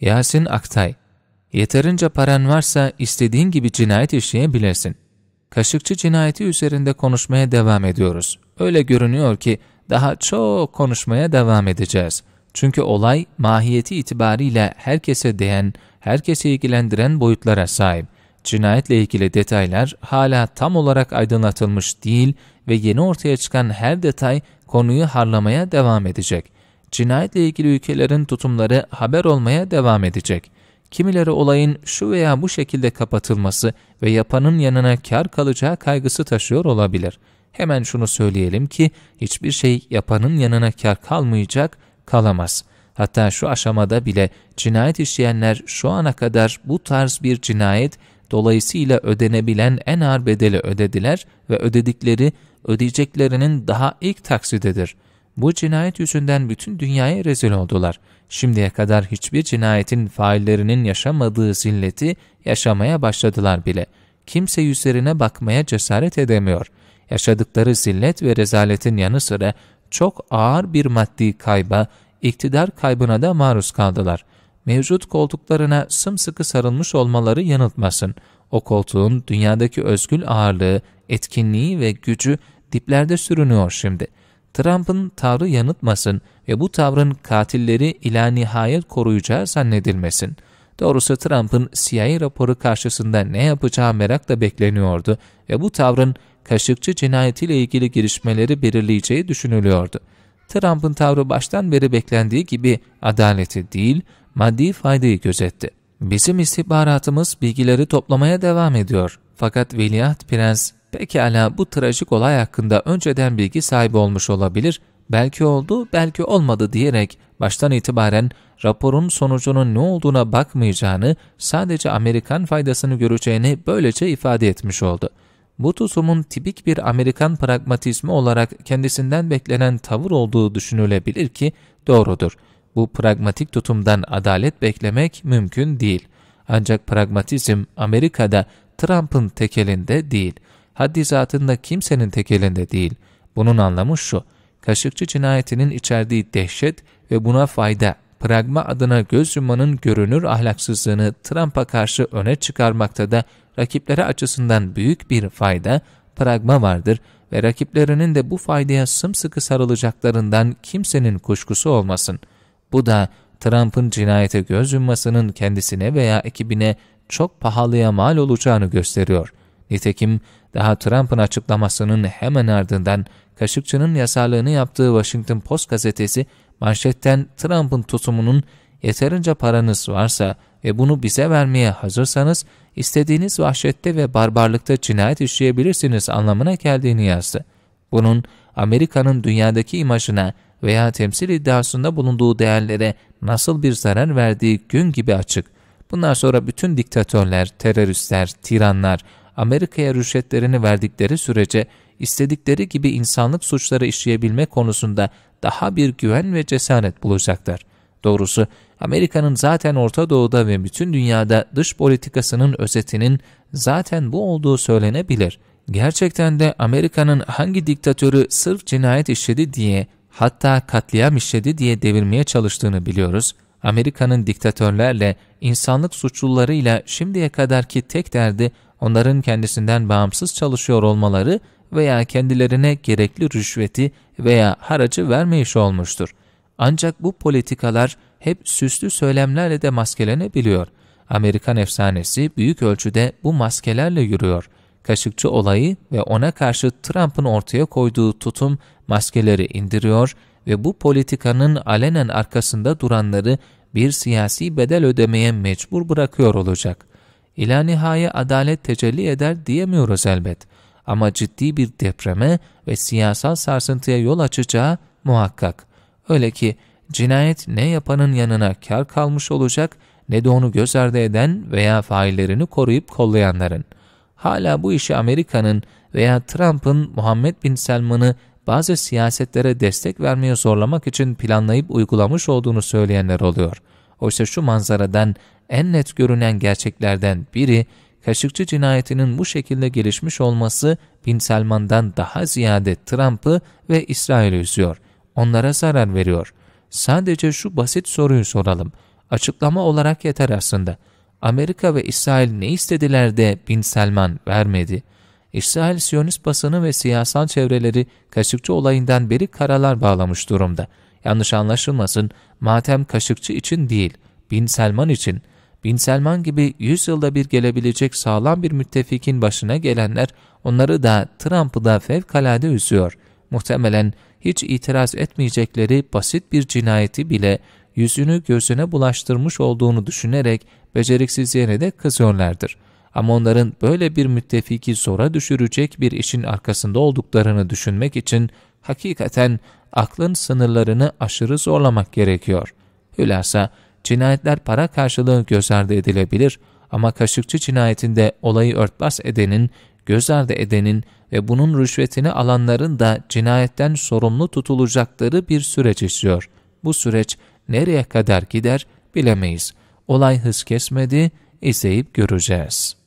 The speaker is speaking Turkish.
Yasin Aktay Yeterince paran varsa istediğin gibi cinayet işleyebilirsin. Kaşıkçı cinayeti üzerinde konuşmaya devam ediyoruz. Öyle görünüyor ki daha çok konuşmaya devam edeceğiz. Çünkü olay mahiyeti itibariyle herkese değen, herkese ilgilendiren boyutlara sahip. Cinayetle ilgili detaylar hala tam olarak aydınlatılmış değil ve yeni ortaya çıkan her detay konuyu harlamaya devam edecek cinayetle ilgili ülkelerin tutumları haber olmaya devam edecek. Kimileri olayın şu veya bu şekilde kapatılması ve yapanın yanına kar kalacağı kaygısı taşıyor olabilir. Hemen şunu söyleyelim ki hiçbir şey yapanın yanına kar kalmayacak, kalamaz. Hatta şu aşamada bile cinayet işleyenler şu ana kadar bu tarz bir cinayet dolayısıyla ödenebilen en ağır bedeli ödediler ve ödedikleri ödeyeceklerinin daha ilk taksididir. Bu cinayet yüzünden bütün dünyaya rezil oldular. Şimdiye kadar hiçbir cinayetin faillerinin yaşamadığı zilleti yaşamaya başladılar bile. Kimse yüzlerine bakmaya cesaret edemiyor. Yaşadıkları zillet ve rezaletin yanı sıra çok ağır bir maddi kayba, iktidar kaybına da maruz kaldılar. Mevcut koltuklarına sımsıkı sarılmış olmaları yanıltmasın. O koltuğun dünyadaki özgül ağırlığı, etkinliği ve gücü diplerde sürünüyor şimdi.'' Trump'ın tavrı yanıtmasın ve bu tavrın katilleri ila nihayet koruyacağı zannedilmesin. Doğrusu Trump'ın CIA raporu karşısında ne yapacağı merakla bekleniyordu ve bu tavrın Kaşıkçı cinayetiyle ilgili girişmeleri belirleyeceği düşünülüyordu. Trump'ın tavrı baştan beri beklendiği gibi adaleti değil, maddi faydayı gözetti. Bizim istihbaratımız bilgileri toplamaya devam ediyor. Fakat Veliaht Prens Pekala bu trajik olay hakkında önceden bilgi sahibi olmuş olabilir, belki oldu, belki olmadı diyerek baştan itibaren raporun sonucunun ne olduğuna bakmayacağını, sadece Amerikan faydasını göreceğini böylece ifade etmiş oldu. Bu tutumun tipik bir Amerikan pragmatizmi olarak kendisinden beklenen tavır olduğu düşünülebilir ki doğrudur. Bu pragmatik tutumdan adalet beklemek mümkün değil. Ancak pragmatizm Amerika'da Trump'ın tekelinde değil.'' haddi zatında kimsenin tekelinde değil. Bunun anlamı şu, Kaşıkçı cinayetinin içerdiği dehşet ve buna fayda, pragma adına göz yumanın görünür ahlaksızlığını Trump'a karşı öne çıkarmakta da rakipleri açısından büyük bir fayda, pragma vardır ve rakiplerinin de bu faydaya sımsıkı sarılacaklarından kimsenin kuşkusu olmasın. Bu da Trump'ın cinayete göz yummasının kendisine veya ekibine çok pahalıya mal olacağını gösteriyor. Nitekim daha Trump'ın açıklamasının hemen ardından Kaşıkçı'nın yasalığını yaptığı Washington Post gazetesi manşetten Trump'ın tutumunun yeterince paranız varsa ve bunu bize vermeye hazırsanız istediğiniz vahşette ve barbarlıkta cinayet işleyebilirsiniz anlamına geldiğini yazdı. Bunun Amerika'nın dünyadaki imajına veya temsil iddiasında bulunduğu değerlere nasıl bir zarar verdiği gün gibi açık. Bundan sonra bütün diktatörler, teröristler, tiranlar, Amerika'ya rüşvetlerini verdikleri sürece istedikleri gibi insanlık suçları işleyebilme konusunda daha bir güven ve cesaret bulacaklar. Doğrusu Amerika'nın zaten Orta Doğu'da ve bütün dünyada dış politikasının özetinin zaten bu olduğu söylenebilir. Gerçekten de Amerika'nın hangi diktatörü sırf cinayet işledi diye hatta katliam işledi diye devirmeye çalıştığını biliyoruz. Amerika'nın diktatörlerle, insanlık suçlularıyla şimdiye kadarki tek derdi onların kendisinden bağımsız çalışıyor olmaları veya kendilerine gerekli rüşveti veya haracı vermeyişi olmuştur. Ancak bu politikalar hep süslü söylemlerle de maskelenebiliyor. Amerikan efsanesi büyük ölçüde bu maskelerle yürüyor. Kaşıkçı olayı ve ona karşı Trump'ın ortaya koyduğu tutum maskeleri indiriyor ve bu politikanın alenen arkasında duranları bir siyasi bedel ödemeye mecbur bırakıyor olacak ila nihaye adalet tecelli eder diyemiyoruz elbet. Ama ciddi bir depreme ve siyasal sarsıntıya yol açacağı muhakkak. Öyle ki cinayet ne yapanın yanına kar kalmış olacak ne de onu göz ardı eden veya faillerini koruyup kollayanların. Hala bu işi Amerika'nın veya Trump'ın Muhammed Bin Selman'ı bazı siyasetlere destek vermeye zorlamak için planlayıp uygulamış olduğunu söyleyenler oluyor.'' Oysa şu manzaradan en net görünen gerçeklerden biri, Kaşıkçı cinayetinin bu şekilde gelişmiş olması Bin Selman'dan daha ziyade Trump'ı ve İsrail'i üzüyor. Onlara zarar veriyor. Sadece şu basit soruyu soralım. Açıklama olarak yeter aslında. Amerika ve İsrail ne istediler de Bin Selman vermedi? İsrail Siyonist basını ve siyasal çevreleri Kaşıkçı olayından beri karalar bağlamış durumda. Yanlış anlaşılmasın, matem Kaşıkçı için değil, Bin Selman için. Bin Selman gibi yüzyılda bir gelebilecek sağlam bir müttefikin başına gelenler onları da Trump'ı da fevkalade üzüyor. Muhtemelen hiç itiraz etmeyecekleri basit bir cinayeti bile yüzünü gözüne bulaştırmış olduğunu düşünerek beceriksizliğine de kızıyorlardır. Ama onların böyle bir müttefiki zora düşürecek bir işin arkasında olduklarını düşünmek için hakikaten aklın sınırlarını aşırı zorlamak gerekiyor. Hülasa, cinayetler para karşılığı göz ardı edilebilir ama Kaşıkçı cinayetinde olayı örtbas edenin, göz ardı edenin ve bunun rüşvetini alanların da cinayetten sorumlu tutulacakları bir süreç istiyor. Bu süreç nereye kadar gider bilemeyiz. Olay hız kesmedi, izleyip göreceğiz.''